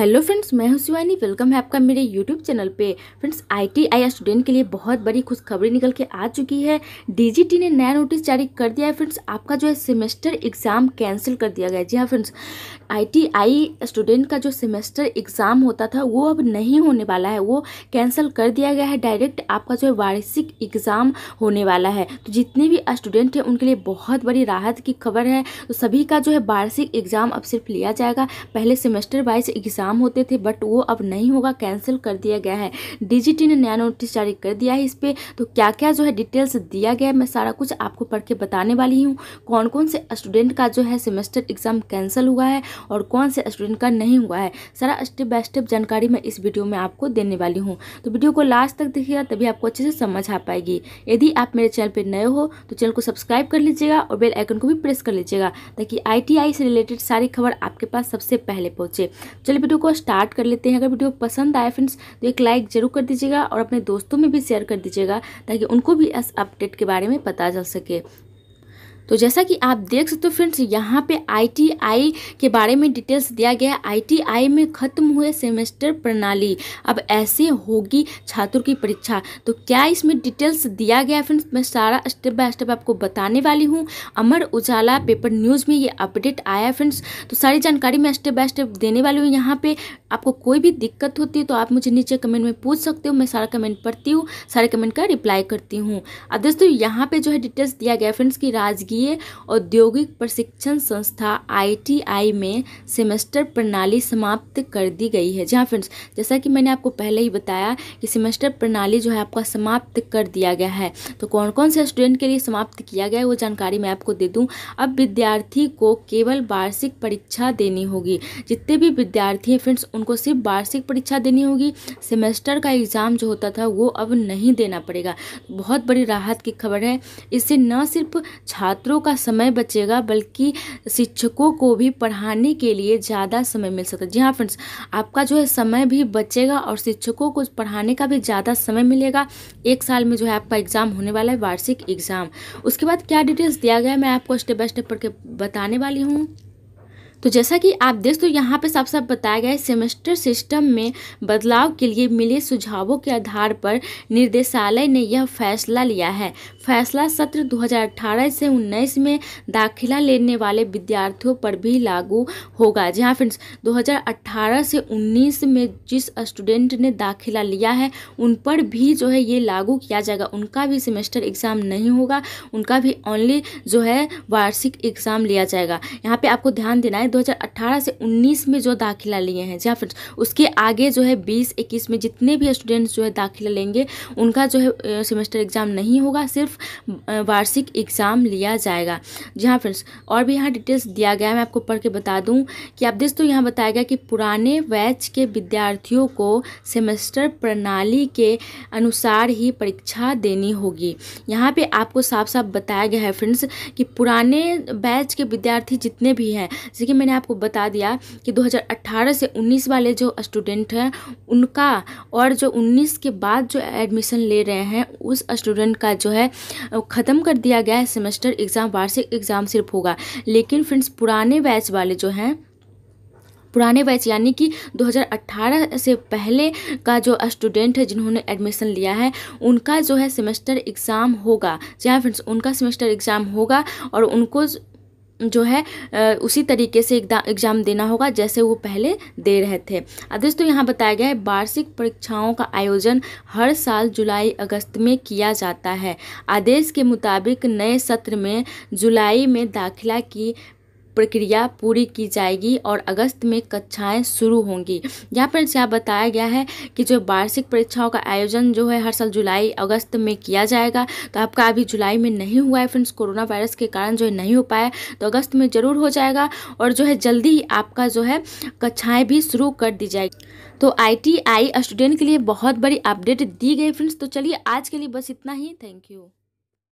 hello friends मैं हूं Shivani welcome है आपका मेरे यूट्यूब चैनल पे फ्रेंड्स आईटीआई स्टूडेंट के लिए बहुत बड़ी खुशखबरी निकल के आ चुकी है डीजीटी ने नया नोटिस जारी कर दिया है फ्रेंड्स आपका जो है सेमेस्टर एग्ज़ाम कैंसिल कर दिया गया है जी हाँ फ्रेंड्स आईटीआई स्टूडेंट का जो सेमेस्टर एग्ज़ाम होता था वो अब नहीं होने वाला है वो कैंसिल कर दिया गया है डायरेक्ट आपका जो है वार्षिक एग्ज़ाम होने वाला है तो जितने भी स्टूडेंट हैं उनके लिए बहुत बड़ी राहत की खबर है तो सभी का जो है वार्षिक एग्ज़ाम अब सिर्फ लिया जाएगा पहले सेमेस्टर वाइज एग्ज़ाम काम होते थे बट वो अब नहीं होगा कैंसिल कर दिया गया है डीजीटी ने नया नोटिस जारी कर दिया है इस पर तो क्या क्या जो है डिटेल्स दिया गया है मैं सारा कुछ आपको पढ़ के बताने वाली हूँ कौन कौन से स्टूडेंट का जो है सेमेस्टर एग्जाम कैंसिल हुआ है और कौन से स्टूडेंट का नहीं हुआ है सारा स्टेप बाय स्टेप जानकारी मैं इस वीडियो में आपको देने वाली हूँ तो वीडियो को लास्ट तक देखिएगा तभी आपको अच्छे से समझ आ पाएगी यदि आप मेरे चैनल पर नए हो तो चैनल को सब्सक्राइब कर लीजिएगा और बेल आइकन को भी प्रेस कर लीजिएगा ताकि आईटीआई से रिलेटेड सारी खबर आपके पास सबसे पहले पहुंचे चलिए वीडियो को स्टार्ट कर लेते हैं अगर वीडियो पसंद आए फ्रेंड्स तो एक लाइक ज़रूर कर दीजिएगा और अपने दोस्तों में भी शेयर कर दीजिएगा ताकि उनको भी इस अपडेट के बारे में पता चल सके तो जैसा कि आप देख सकते हो फ्रेंड्स यहाँ पे आईटीआई के बारे में डिटेल्स दिया गया है आईटीआई में खत्म हुए सेमेस्टर प्रणाली अब ऐसे होगी छात्रों की परीक्षा तो क्या इसमें डिटेल्स दिया गया है फ्रेंड्स मैं सारा स्टेप बाय स्टेप आपको बताने वाली हूँ अमर उजाला पेपर न्यूज़ में ये अपडेट आया है फ्रेंड्स तो सारी जानकारी मैं स्टेप बाय स्टेप देने वाली हूँ यहाँ पे आपको कोई भी दिक्कत होती है तो आप मुझे नीचे कमेंट में पूछ सकते हो मैं सारा कमेंट पढ़ती हूँ सारे कमेंट का रिप्लाई करती हूँ अब दोस्तों यहाँ पे जो है डिटेल्स दिया गया फ्रेंड्स की राजगी भारतीय औद्योगिक प्रशिक्षण संस्था आईटीआई में सेमेस्टर प्रणाली समाप्त कर दी गई है जहाँ फ्रेंड्स जैसा कि मैंने आपको पहले ही बताया कि सेमेस्टर प्रणाली जो है आपका समाप्त कर दिया गया है तो कौन कौन से स्टूडेंट के लिए समाप्त किया गया है वो जानकारी मैं आपको दे दूँ अब विद्यार्थी को केवल वार्षिक परीक्षा देनी होगी जितने भी विद्यार्थी हैं फ्रेंड्स उनको सिर्फ वार्षिक परीक्षा देनी होगी सेमेस्टर का एग्ज़ाम जो होता था वो अब नहीं देना पड़ेगा बहुत बड़ी राहत की खबर है इससे न सिर्फ छात्रों छात्रों का समय बचेगा बल्कि शिक्षकों को भी पढ़ाने के लिए ज़्यादा समय मिल सकता है जी हाँ फ्रेंड्स आपका जो है समय भी बचेगा और शिक्षकों को पढ़ाने का भी ज़्यादा समय मिलेगा एक साल में जो है आपका एग्ज़ाम होने वाला है वार्षिक एग्ज़ाम उसके बाद क्या डिटेल्स दिया गया है मैं आपको स्टेप बाय स्टेप पढ़ के बताने वाली हूँ तो जैसा कि आप देख तो यहाँ पे साफ साफ बताया गया है सेमेस्टर सिस्टम में बदलाव के लिए मिले सुझावों के आधार पर निर्देशालय ने यह फैसला लिया है फैसला सत्र 2018 से 19 में दाखिला लेने वाले विद्यार्थियों पर भी लागू होगा जी हाँ फ्रेंड्स 2018 से 19 में जिस स्टूडेंट ने दाखिला लिया है उन पर भी जो है ये लागू किया जाएगा उनका भी सेमेस्टर एग्ज़ाम नहीं होगा उनका भी ओनली जो है वार्षिक एग्ज़ाम लिया जाएगा यहाँ पर आपको ध्यान देना है हैं 2018 से 19 में जो दाखिला लिए हैं जी फ्रेंड्स उसके आगे जो है 20 21 में जितने भी स्टूडेंट्स जो है दाखिला लेंगे उनका जो है सेमेस्टर एग्ज़ाम नहीं होगा सिर्फ वार्षिक एग्ज़ाम लिया जाएगा जी हाँ फ्रेंड्स और भी यहाँ डिटेल्स दिया गया है मैं आपको पढ़ के बता दूँ कि आप दिस तो यहाँ बताया गया कि पुराने बैच के विद्यार्थियों को सेमेस्टर प्रणाली के अनुसार ही परीक्षा देनी होगी यहाँ पे आपको साफ साफ बताया गया है फ्रेंड्स कि पुराने बैच के विद्यार्थी जितने भी हैं जैसे कि मैंने आपको बता दिया कि 2018 से 19 वाले जो स्टूडेंट हैं उनका और जो 19 के बाद जो एडमिशन ले रहे हैं उस स्टूडेंट का जो है ख़त्म कर दिया गया है सेमेस्टर एग्ज़ाम वार्षिक एग्ज़ाम सिर्फ होगा लेकिन फ्रेंड्स पुराने बैच वाले जो हैं पुराने बैच यानी कि 2018 से पहले का जो स्टूडेंट है जिन्होंने एडमिशन लिया है उनका जो है सेमेस्टर एग्ज़ाम होगा जी हाँ फ्रेंड्स उनका सेमेस्टर एग्ज़ाम होगा और उनको जो है उसी तरीके से एग्ज़ाम देना होगा जैसे वो पहले दे रहे थे अब दोस्तों यहाँ बताया गया है वार्षिक परीक्षाओं का आयोजन हर साल जुलाई अगस्त में किया जाता है आदेश के मुताबिक नए सत्र में जुलाई में दाखिला की प्रक्रिया पूरी की जाएगी और अगस्त में कक्षाएँ शुरू होंगी यहाँ पर यह बताया गया है कि जो वार्षिक परीक्षाओं का आयोजन जो है हर साल जुलाई अगस्त में किया जाएगा तो आपका अभी जुलाई में नहीं हुआ है फ्रेंड्स कोरोना वायरस के कारण जो है नहीं हो पाया तो अगस्त में ज़रूर हो जाएगा और जो है जल्दी ही आपका जो है कक्षाएँ भी शुरू कर दी जाएगी तो आईटीआई स्टूडेंट के लिए बहुत बड़ी अपडेट दी गई फ्रेंड्स तो चलिए आज के लिए बस इतना ही थैंक यू